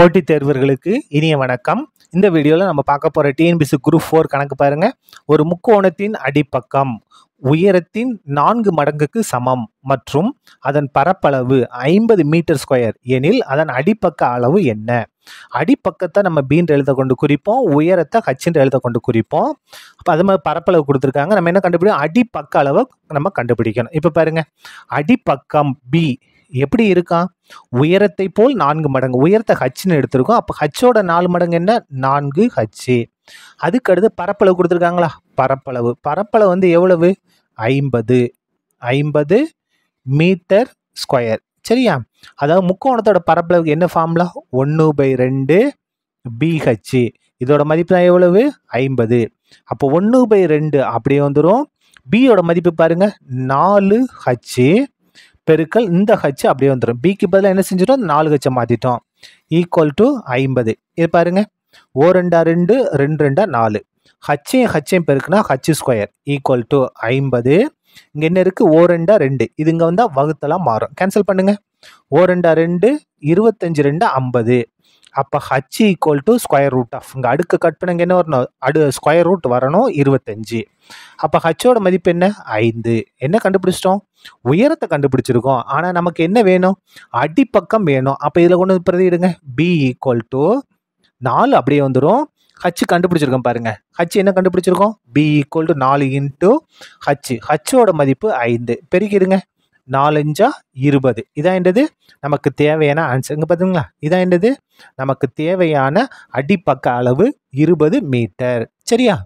போட்டித் தேர்வர்களுக்கு இனிய வணக்கம் இந்த வீடியோவில் நம்ம பார்க்க போகிற டிஎன்பிசி குரூப் ஃபோர் கணக்கு பாருங்கள் ஒரு முக்கோணத்தின் அடிப்பக்கம் உயரத்தின் நான்கு மடங்குக்கு சமம் மற்றும் அதன் பரப்பளவு ஐம்பது மீட்டர் ஸ்கொயர் எனில் அதன் அடிப்பக்க அளவு என்ன அடிப்பக்கத்தை நம்ம பீன்ற எழுத கொண்டு குறிப்போம் உயரத்தை ஹச்சின்ற எழுத கொண்டு குறிப்போம் அப்போ அது மாதிரி பரப்பளவு கொடுத்துருக்காங்க நம்ம என்ன கண்டுபிடிக்கணும் அடிப்பக்க அளவை நம்ம கண்டுபிடிக்கணும் இப்போ பாருங்கள் அடிப்பக்கம் பி எப்படி இருக்கான் உயரத்தை போல் நான்கு மடங்கு உயரத்தை ஹச்னு எடுத்திருக்கோம் அப்போ ஹச்சோட நாலு மடங்கு என்ன நான்கு ஹச்சு அதுக்கடுத்து பரப்பளவு கொடுத்துருக்காங்களா பரப்பளவு பரப்பளவு வந்து எவ்வளவு ஐம்பது ஐம்பது மீட்டர் ஸ்கொயர் சரியா அதாவது முக்கோணத்தோட பரப்பளவுக்கு என்ன ஃபார்முலா ஒன்று பை ரெண்டு பிஹச் இதோட மதிப்பு தான் எவ்வளவு ஐம்பது அப்போ ஒன்று பை ரெண்டு அப்படியே வந்துடும் பியோட மதிப்பு பாருங்கள் நாலு ஹச்சு பெருக்கல் இந்த ஹச் அப்படியே வந்துடும் பிக்கு பதிலாக என்ன செஞ்சிட்டோம் நாலு ஹச்சை மாற்றிட்டோம் ஈக்குவல் டு ஐம்பது இது பாருங்க ஓ ரெண்டா ரெண்டு ரெண்டு ரெண்டா நாலு ஹச்சையும் ஹச்சையும் பெருக்குனா ஹச் ஸ்கொயர் ஈக்குவல் டு ஐம்பது இங்கே என்ன இருக்குது ஓ ரெண்டா ரெண்டு இது இங்கே வந்தால் வகுத்தெல்லாம் மாறும் கேன்சல் பண்ணுங்கள் ஓ ரெண்டா ரெண்டு இருபத்தஞ்சி ரெண்டு ஐம்பது அப்போ H equal to square root of இங்கே அடுக்கு கட் பண்ணுங்க என்ன வரணும் அடு ஸ்கொயர் ரூட் வரணும் இருபத்தஞ்சு அப்போ ஹச்சோட மதிப்பு என்ன ஐந்து என்ன கண்டுபிடிச்சிட்டோம் உயரத்தை கண்டுபிடிச்சிருக்கோம் ஆனால் நமக்கு என்ன வேணும் அடிப்பக்கம் வேணும் அப்போ இதில் கொண்டு பிரதிடுங்க பி ஈக்குவல் டு நாலு அப்படியே வந்துடும் ஹச் கண்டுபிடிச்சிருக்கோம் பாருங்க ஹச் என்ன கண்டுபிடிச்சிருக்கோம் பி ஈக்குவல் டு நாலு இன்ட்டு ஹச் ஹச்சோட மதிப்பு ஐந்து பெருக்கிடுங்க நாலஞ்சா இருபது இதான் என்னது நமக்கு தேவையான ஆன்சர் இங்கே பார்த்துங்களா இதான் என்னது நமக்கு தேவையான அடிப்பக்க அளவு இருபது மீட்டர் சரியா